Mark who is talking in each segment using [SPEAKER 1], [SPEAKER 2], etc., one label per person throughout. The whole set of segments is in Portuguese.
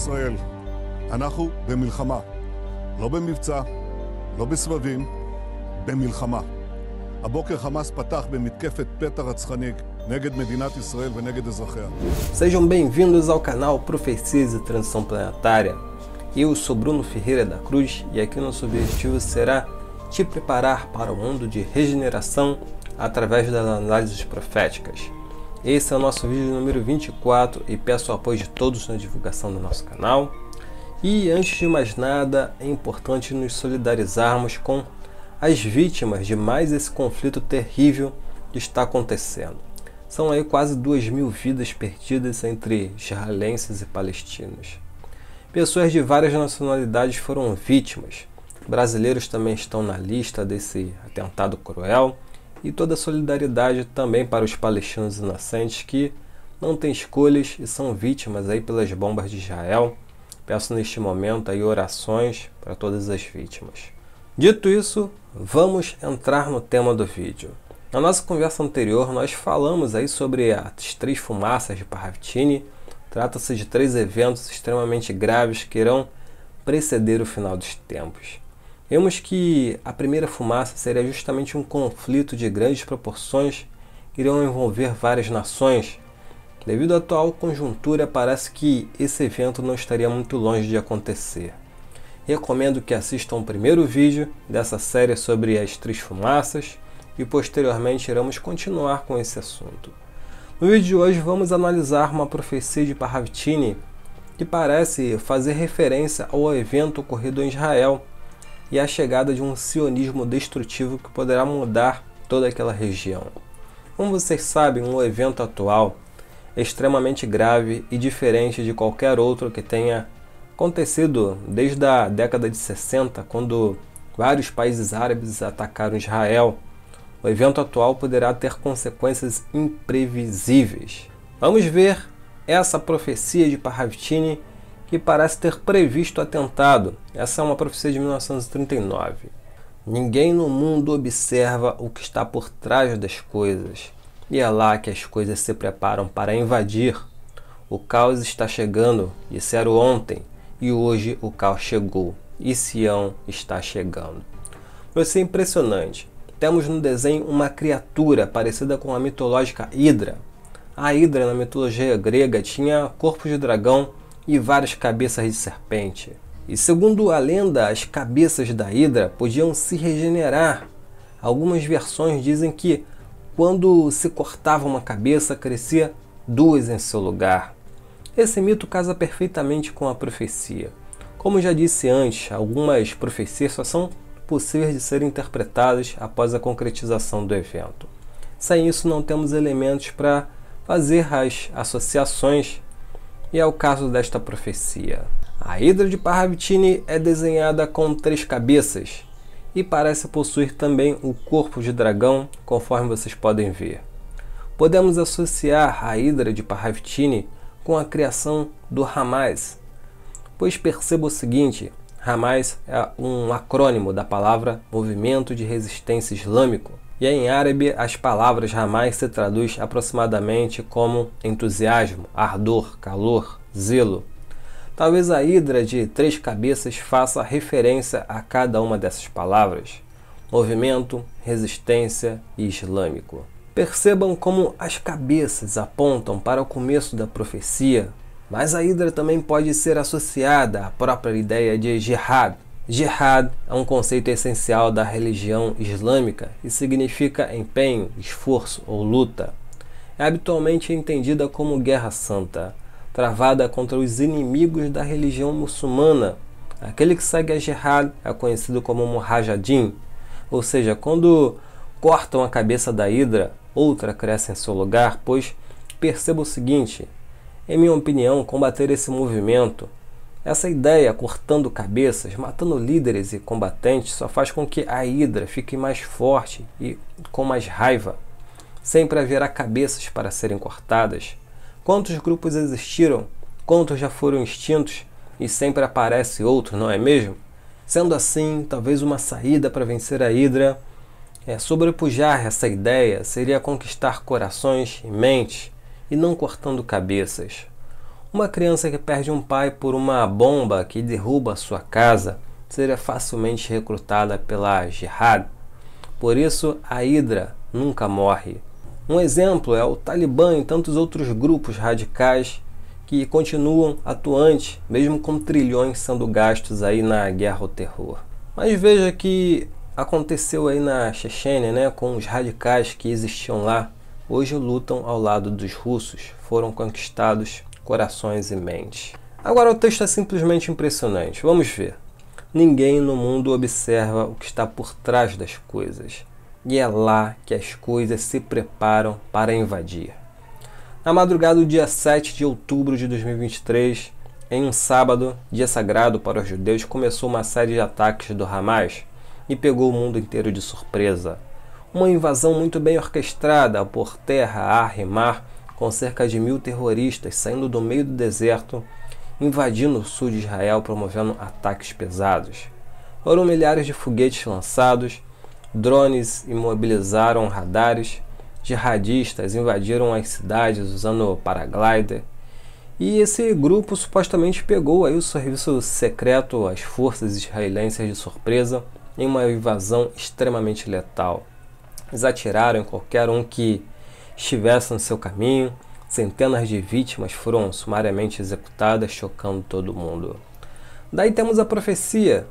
[SPEAKER 1] ישראל. אנחנו במלחמה. לא במבצע, לא בסבבים, במלחמה. הבוקר חמאס פתח במתקפת פתע רצחני נגד מדינת ישראל ונגד אזרחיה. Sejam bem-vindos ao canal Profecias e Transição Planetária. Eu sou Bruno Ferreira da Cruz e aqui nosso objetivo será te preparar para o mundo de regeneração através das análises proféticas. Esse é o nosso vídeo número 24 e peço o apoio de todos na divulgação do nosso canal. E antes de mais nada, é importante nos solidarizarmos com as vítimas de mais esse conflito terrível que está acontecendo. São aí quase duas mil vidas perdidas entre israelenses e palestinos. Pessoas de várias nacionalidades foram vítimas. Brasileiros também estão na lista desse atentado cruel e toda a solidariedade também para os palestinos inocentes que não têm escolhas e são vítimas aí pelas bombas de Israel. Peço neste momento aí orações para todas as vítimas. Dito isso, vamos entrar no tema do vídeo. Na nossa conversa anterior, nós falamos aí sobre as três fumaças de Parravitini. Trata-se de três eventos extremamente graves que irão preceder o final dos tempos. Vemos que a primeira fumaça seria justamente um conflito de grandes proporções que iriam envolver várias nações. Devido à atual conjuntura, parece que esse evento não estaria muito longe de acontecer. Recomendo que assistam o primeiro vídeo dessa série sobre as três fumaças e posteriormente iremos continuar com esse assunto. No vídeo de hoje vamos analisar uma profecia de Parravitini que parece fazer referência ao evento ocorrido em Israel e a chegada de um sionismo destrutivo que poderá mudar toda aquela região. Como vocês sabem, o um evento atual é extremamente grave e diferente de qualquer outro que tenha acontecido desde a década de 60, quando vários países árabes atacaram Israel. O evento atual poderá ter consequências imprevisíveis. Vamos ver essa profecia de Parravitini que parece ter previsto o atentado. Essa é uma profecia de 1939. Ninguém no mundo observa o que está por trás das coisas. E é lá que as coisas se preparam para invadir. O caos está chegando, disseram ontem, e hoje o caos chegou, e Sião está chegando. Vai ser é impressionante. Temos no desenho uma criatura parecida com a mitológica Hidra. A Hidra na mitologia grega tinha corpos de dragão e várias cabeças de serpente. E segundo a lenda, as cabeças da Hidra podiam se regenerar. Algumas versões dizem que quando se cortava uma cabeça, crescia duas em seu lugar. Esse mito casa perfeitamente com a profecia. Como já disse antes, algumas profecias só são possíveis de serem interpretadas após a concretização do evento. Sem isso, não temos elementos para fazer as associações e é o caso desta profecia. A Hidra de Parvati é desenhada com três cabeças e parece possuir também o corpo de dragão, conforme vocês podem ver. Podemos associar a Hidra de Parvati com a criação do Hamas, pois perceba o seguinte: Hamas é um acrônimo da palavra Movimento de Resistência Islâmico e é em árabe as palavras ramais se traduz aproximadamente como entusiasmo, ardor, calor, zelo. Talvez a hidra de três cabeças faça referência a cada uma dessas palavras: movimento, resistência e islâmico. Percebam como as cabeças apontam para o começo da profecia, mas a hidra também pode ser associada à própria ideia de jihad, Jihad é um conceito essencial da religião islâmica e significa empenho, esforço ou luta. É habitualmente entendida como guerra santa, travada contra os inimigos da religião muçulmana. Aquele que segue a jihad é conhecido como mujahideen, ou seja, quando cortam a cabeça da hidra, outra cresce em seu lugar, pois perceba o seguinte: em minha opinião, combater esse movimento essa ideia, cortando cabeças, matando líderes e combatentes, só faz com que a Hidra fique mais forte e com mais raiva. Sempre haverá cabeças para serem cortadas. Quantos grupos existiram? Quantos já foram extintos? E sempre aparece outro, não é mesmo? Sendo assim, talvez uma saída para vencer a Hidra é sobrepujar essa ideia seria conquistar corações e mentes e não cortando cabeças. Uma criança que perde um pai por uma bomba que derruba sua casa seria facilmente recrutada pela Jihad. Por isso, a Hidra nunca morre. Um exemplo é o Talibã e tantos outros grupos radicais que continuam atuantes, mesmo com trilhões sendo gastos aí na guerra ao terror. Mas veja que aconteceu aí na Chechênia, né, com os radicais que existiam lá, hoje lutam ao lado dos russos, foram conquistados corações e mente. Agora o texto é simplesmente impressionante. Vamos ver. Ninguém no mundo observa o que está por trás das coisas, e é lá que as coisas se preparam para invadir. Na madrugada do dia 7 de outubro de 2023, em um sábado, dia sagrado para os judeus, começou uma série de ataques do Hamas e pegou o mundo inteiro de surpresa. Uma invasão muito bem orquestrada por terra, ar e mar com cerca de mil terroristas saindo do meio do deserto, invadindo o sul de Israel, promovendo ataques pesados. Foram milhares de foguetes lançados, drones imobilizaram radares, jihadistas invadiram as cidades usando paraglider. E esse grupo supostamente pegou aí o serviço secreto às forças israelenses de surpresa em uma invasão extremamente letal. Eles atiraram em qualquer um que estivesse no seu caminho, centenas de vítimas foram sumariamente executadas, chocando todo mundo. Daí temos a profecia.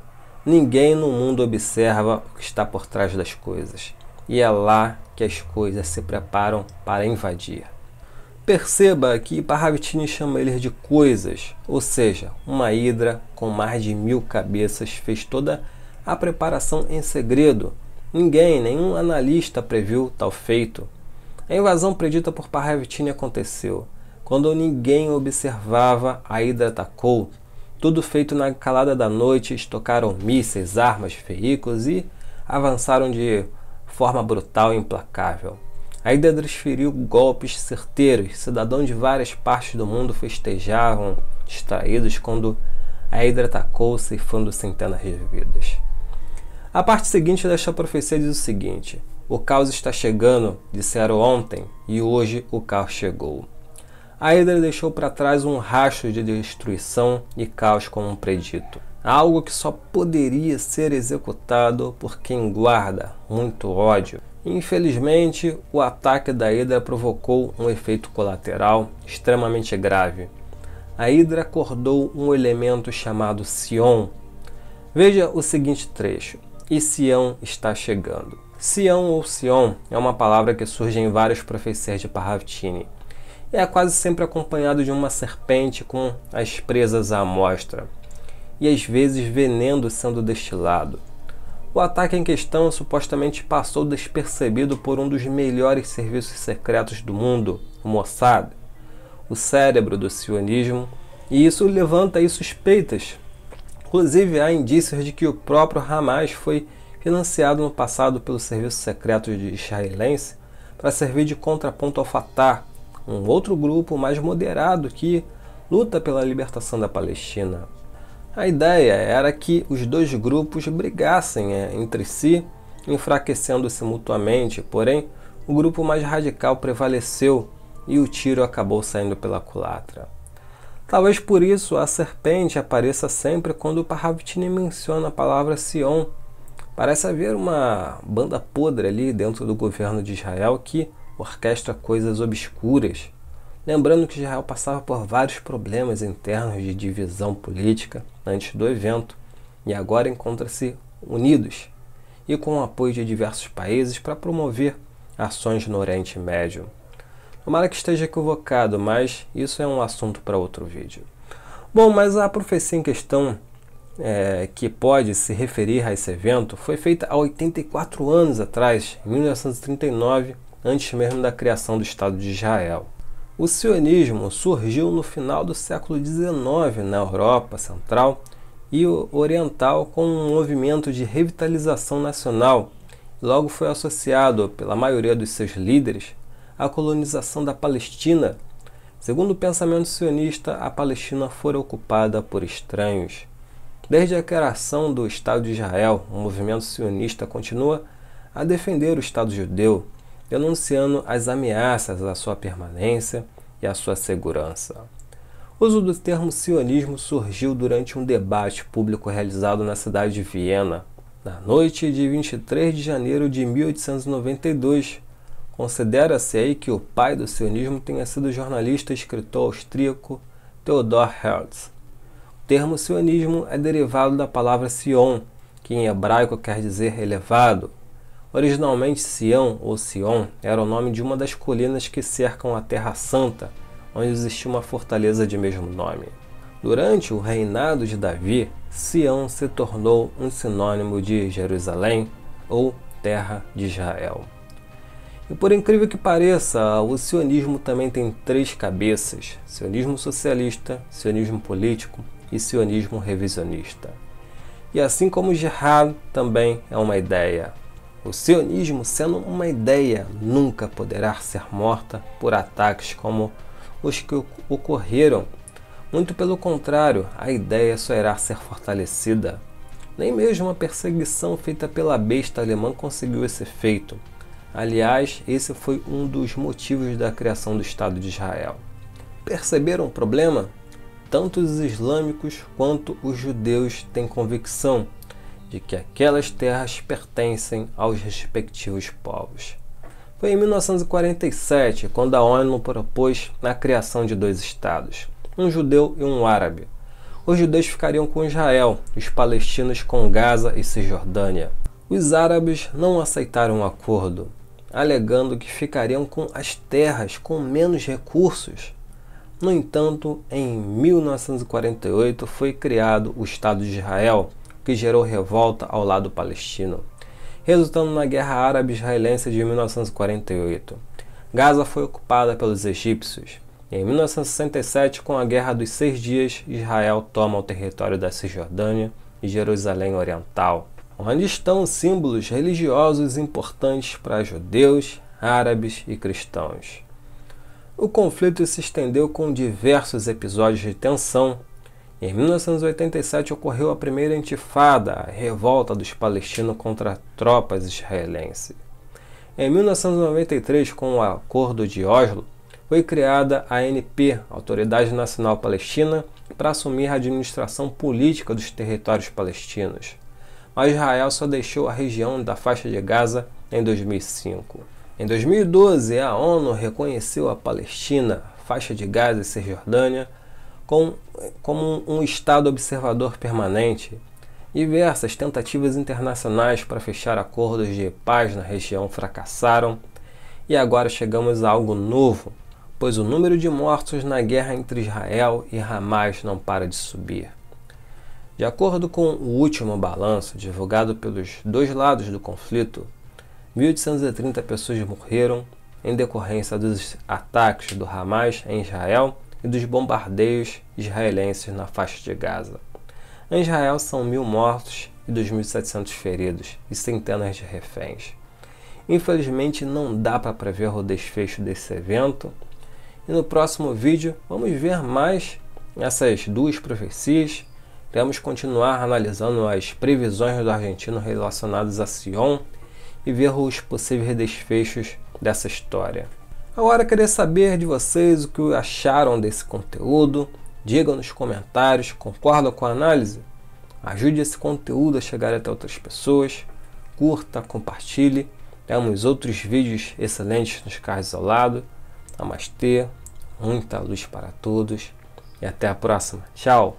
[SPEAKER 1] Ninguém no mundo observa o que está por trás das coisas, e é lá que as coisas se preparam para invadir. Perceba que Parravitini chama eles de coisas, ou seja, uma hidra com mais de mil cabeças fez toda a preparação em segredo. Ninguém, nenhum analista previu tal feito, a invasão predita por Parravitini aconteceu. Quando ninguém observava, a Hidra atacou. Tudo feito na calada da noite, estocaram mísseis, armas, veículos e avançaram de forma brutal e implacável. A Hidra desferiu golpes certeiros. Cidadãos de várias partes do mundo festejavam, distraídos, quando a Hidra atacou, ceifando centenas de vidas. A parte seguinte desta profecia diz o seguinte: o caos está chegando, disseram ontem, e hoje o caos chegou. A Hydra deixou para trás um rastro de destruição e caos como predito. Algo que só poderia ser executado por quem guarda muito ódio. Infelizmente, o ataque da Hydra provocou um efeito colateral extremamente grave. A Hydra acordou um elemento chamado Sion. Veja o seguinte trecho e Sião está chegando. Sião ou Sion é uma palavra que surge em várias profecias de Parravtini e é quase sempre acompanhado de uma serpente com as presas à mostra e às vezes veneno sendo destilado. O ataque em questão supostamente passou despercebido por um dos melhores serviços secretos do mundo, o Mossad, o cérebro do sionismo, e isso levanta aí suspeitas Inclusive, há indícios de que o próprio Hamas foi financiado no passado pelo serviço secreto de israelense para servir de contraponto ao Fatah, um outro grupo mais moderado que luta pela libertação da Palestina. A ideia era que os dois grupos brigassem é, entre si, enfraquecendo-se mutuamente, porém, o grupo mais radical prevaleceu e o tiro acabou saindo pela culatra. Talvez por isso a serpente apareça sempre quando o Parravitini menciona a palavra Sion. Parece haver uma banda podre ali dentro do governo de Israel que orquestra coisas obscuras. Lembrando que Israel passava por vários problemas internos de divisão política antes do evento e agora encontra-se unidos e com o apoio de diversos países para promover ações no Oriente Médio. Tomara que esteja equivocado, mas isso é um assunto para outro vídeo. Bom, mas a profecia em questão é, que pode se referir a esse evento foi feita há 84 anos atrás, em 1939, antes mesmo da criação do Estado de Israel. O sionismo surgiu no final do século XIX na Europa Central e Oriental com um movimento de revitalização nacional. Logo foi associado, pela maioria dos seus líderes, a colonização da Palestina. Segundo o pensamento sionista, a Palestina foi ocupada por estranhos. Desde a criação do Estado de Israel, o movimento sionista continua a defender o Estado judeu, denunciando as ameaças à sua permanência e à sua segurança. O uso do termo sionismo surgiu durante um debate público realizado na cidade de Viena, na noite de 23 de janeiro de 1892, Considera-se aí que o pai do sionismo tenha sido o jornalista e escritor austríaco Theodor Herzl. O termo sionismo é derivado da palavra Sion, que em hebraico quer dizer elevado. Originalmente, Sião ou Sion era o nome de uma das colinas que cercam a Terra Santa, onde existia uma fortaleza de mesmo nome. Durante o reinado de Davi, Sião se tornou um sinônimo de Jerusalém ou Terra de Israel. E por incrível que pareça, o sionismo também tem três cabeças: sionismo socialista, sionismo político e sionismo revisionista. E assim como jihad também é uma ideia. O sionismo, sendo uma ideia, nunca poderá ser morta por ataques como os que ocorreram. Muito pelo contrário, a ideia só irá ser fortalecida. Nem mesmo a perseguição feita pela besta alemã conseguiu esse efeito Aliás, esse foi um dos motivos da criação do Estado de Israel. Perceberam o problema? Tanto os islâmicos quanto os judeus têm convicção de que aquelas terras pertencem aos respectivos povos. Foi em 1947 quando a ONU propôs a criação de dois estados, um judeu e um árabe. Os judeus ficariam com Israel, os palestinos com Gaza e Cisjordânia. Os árabes não aceitaram o um acordo alegando que ficariam com as terras com menos recursos. No entanto, em 1948 foi criado o Estado de Israel, que gerou revolta ao lado palestino, resultando na Guerra Árabe-Israelense de 1948. Gaza foi ocupada pelos egípcios. Em 1967, com a Guerra dos Seis Dias, Israel toma o território da Cisjordânia e Jerusalém Oriental onde estão símbolos religiosos importantes para judeus, árabes e cristãos. O conflito se estendeu com diversos episódios de tensão. Em 1987 ocorreu a primeira intifada, a revolta dos palestinos contra tropas israelenses. Em 1993, com o Acordo de Oslo, foi criada a ANP, Autoridade Nacional Palestina, para assumir a administração política dos territórios palestinos mas Israel só deixou a região da faixa de Gaza em 2005. Em 2012, a ONU reconheceu a Palestina, faixa de Gaza e Cisjordânia como, como um Estado observador permanente. Diversas tentativas internacionais para fechar acordos de paz na região fracassaram e agora chegamos a algo novo, pois o número de mortos na guerra entre Israel e Hamas não para de subir. De acordo com o último balanço divulgado pelos dois lados do conflito, 1.830 pessoas morreram em decorrência dos ataques do Hamas em Israel e dos bombardeios israelenses na faixa de Gaza. Em Israel são mil mortos e 2.700 feridos e centenas de reféns. Infelizmente não dá para prever o desfecho desse evento e no próximo vídeo vamos ver mais essas duas profecias temos continuar analisando as previsões do argentino relacionadas a Sion e ver os possíveis desfechos dessa história. Agora queria saber de vocês o que acharam desse conteúdo. Digam nos comentários, concordam com a análise? Ajude esse conteúdo a chegar até outras pessoas. Curta, compartilhe. Temos outros vídeos excelentes nos carros ao lado. Namastê, muita luz para todos e até a próxima. Tchau!